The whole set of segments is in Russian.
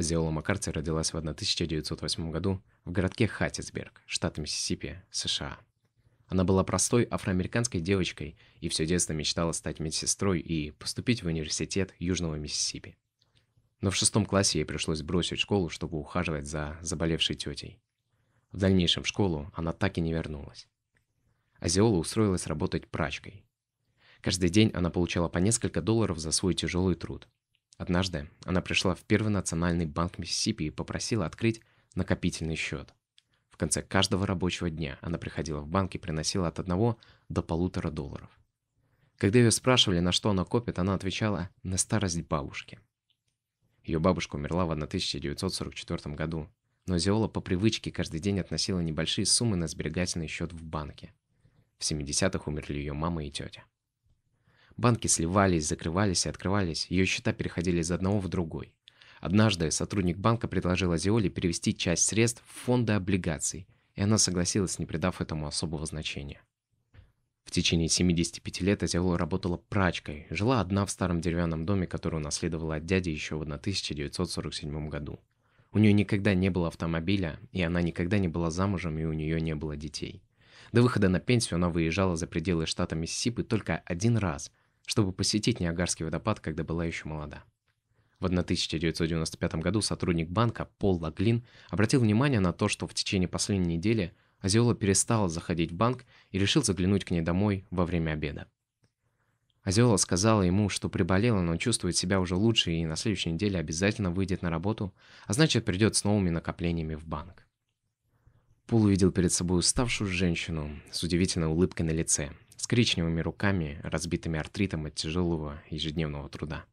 Зиола Маккарти родилась в 1908 году в городке Хаттисберг, штат Миссисипи, США. Она была простой афроамериканской девочкой и все детство мечтала стать медсестрой и поступить в университет Южного Миссисипи. Но в шестом классе ей пришлось бросить школу, чтобы ухаживать за заболевшей тетей. В дальнейшем в школу она так и не вернулась. Азиола устроилась работать прачкой. Каждый день она получала по несколько долларов за свой тяжелый труд – Однажды она пришла в Первый национальный банк Миссисипи и попросила открыть накопительный счет. В конце каждого рабочего дня она приходила в банк и приносила от одного до полутора долларов. Когда ее спрашивали, на что она копит, она отвечала «на старость бабушки». Ее бабушка умерла в 1944 году, но Зиола по привычке каждый день относила небольшие суммы на сберегательный счет в банке. В 70-х умерли ее мама и тетя. Банки сливались, закрывались и открывались, ее счета переходили из одного в другой. Однажды сотрудник банка предложил Азиоле перевести часть средств в фонды облигаций, и она согласилась, не придав этому особого значения. В течение 75 лет Азиола работала прачкой, жила одна в старом деревянном доме, который унаследовала от дяди еще в 1947 году. У нее никогда не было автомобиля, и она никогда не была замужем, и у нее не было детей. До выхода на пенсию она выезжала за пределы штата Миссисипи только один раз, чтобы посетить Ниагарский водопад, когда была еще молода. В 1995 году сотрудник банка Пол Лаглин обратил внимание на то, что в течение последней недели Азиола перестала заходить в банк и решил заглянуть к ней домой во время обеда. Азиола сказала ему, что приболела, но чувствует себя уже лучше и на следующей неделе обязательно выйдет на работу, а значит придет с новыми накоплениями в банк. Пол увидел перед собой уставшую женщину с удивительной улыбкой на лице, с коричневыми руками, разбитыми артритом от тяжелого ежедневного труда.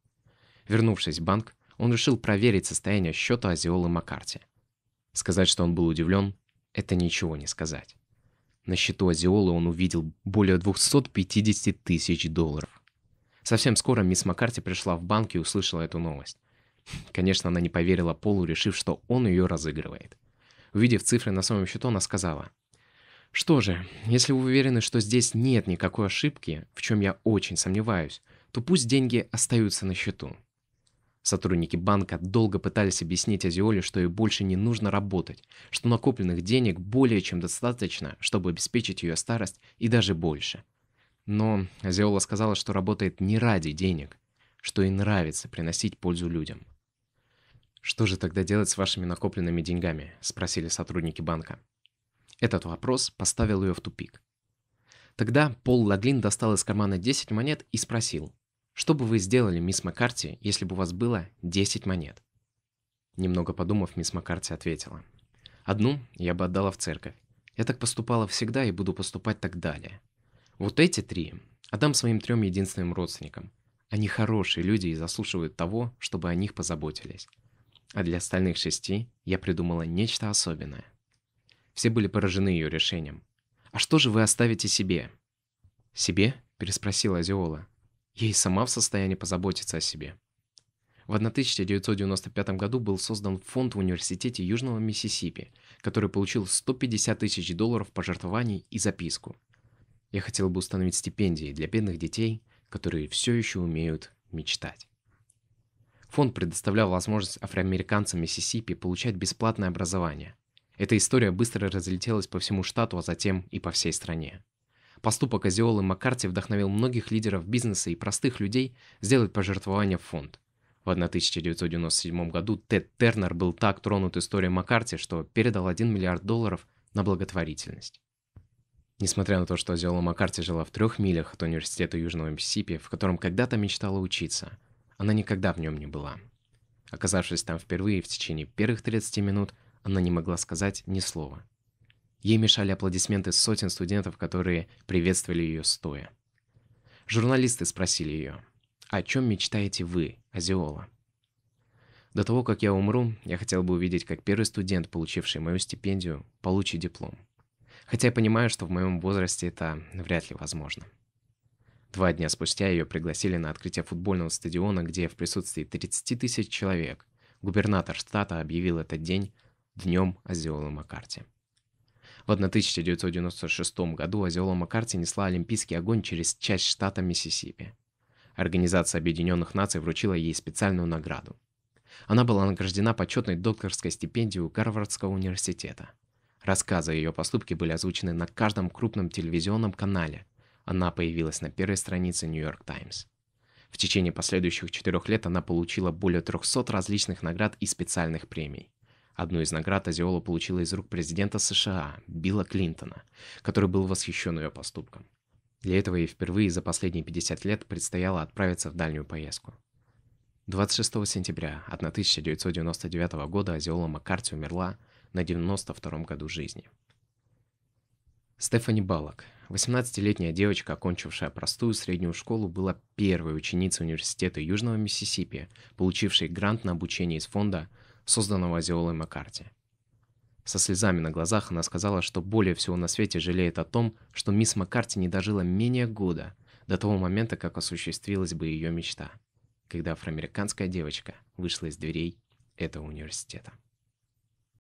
Вернувшись в банк, он решил проверить состояние счета Азиолы Маккарти. Сказать, что он был удивлен, это ничего не сказать. На счету Азиолы он увидел более 250 тысяч долларов. Совсем скоро мисс Маккарти пришла в банк и услышала эту новость. Конечно, она не поверила Полу, решив, что он ее разыгрывает. Увидев цифры на своем счету, она сказала, что же, если вы уверены, что здесь нет никакой ошибки, в чем я очень сомневаюсь, то пусть деньги остаются на счету. Сотрудники банка долго пытались объяснить Азиоле, что ей больше не нужно работать, что накопленных денег более чем достаточно, чтобы обеспечить ее старость и даже больше. Но Азиола сказала, что работает не ради денег, что ей нравится приносить пользу людям. «Что же тогда делать с вашими накопленными деньгами?» – спросили сотрудники банка. Этот вопрос поставил ее в тупик. Тогда Пол Лаглин достал из кармана 10 монет и спросил, «Что бы вы сделали, мисс Маккарти, если бы у вас было 10 монет?» Немного подумав, мисс Маккарти ответила, «Одну я бы отдала в церковь. Я так поступала всегда и буду поступать так далее. Вот эти три отдам своим трем единственным родственникам. Они хорошие люди и заслуживают того, чтобы о них позаботились. А для остальных шести я придумала нечто особенное. Все были поражены ее решением. «А что же вы оставите себе?» «Себе?» – переспросила Азиола. Ей сама в состоянии позаботиться о себе». В 1995 году был создан фонд в Университете Южного Миссисипи, который получил 150 тысяч долларов пожертвований и записку. Я хотел бы установить стипендии для бедных детей, которые все еще умеют мечтать. Фонд предоставлял возможность афроамериканцам Миссисипи получать бесплатное образование, эта история быстро разлетелась по всему штату, а затем и по всей стране. Поступок Азиолы Маккарти вдохновил многих лидеров бизнеса и простых людей сделать пожертвования в фонд. В 1997 году Тед Тернер был так тронут историей Маккарти, что передал 1 миллиард долларов на благотворительность. Несмотря на то, что Азиола Маккарти жила в трех милях от университета Южного Миссисипи, в котором когда-то мечтала учиться, она никогда в нем не была. Оказавшись там впервые в течение первых 30 минут – она не могла сказать ни слова. Ей мешали аплодисменты сотен студентов, которые приветствовали ее стоя. Журналисты спросили ее, «О чем мечтаете вы, Азиола?» До того, как я умру, я хотел бы увидеть, как первый студент, получивший мою стипендию, получит диплом. Хотя я понимаю, что в моем возрасте это вряд ли возможно. Два дня спустя ее пригласили на открытие футбольного стадиона, где в присутствии 30 тысяч человек губернатор штата объявил этот день днем Азиола Маккарти. В 1996 году Азиола Маккарти несла олимпийский огонь через часть штата Миссисипи. Организация Объединенных Наций вручила ей специальную награду. Она была награждена почетной докторской стипендией Гарвардского университета. Рассказы о ее поступке были озвучены на каждом крупном телевизионном канале. Она появилась на первой странице «Нью-Йорк Таймс». В течение последующих четырех лет она получила более 300 различных наград и специальных премий. Одну из наград Азиола получила из рук президента США Билла Клинтона, который был восхищен ее поступком. Для этого ей впервые за последние 50 лет предстояло отправиться в дальнюю поездку. 26 сентября 1999 года Азиола Маккарти умерла на 92-м году жизни. Стефани Балок, 18-летняя девочка, окончившая простую среднюю школу, была первой ученицей университета Южного Миссисипи, получившей грант на обучение из фонда созданного Азиолой Маккарти. Со слезами на глазах она сказала, что более всего на свете жалеет о том, что мисс Маккарти не дожила менее года до того момента, как осуществилась бы ее мечта, когда афроамериканская девочка вышла из дверей этого университета.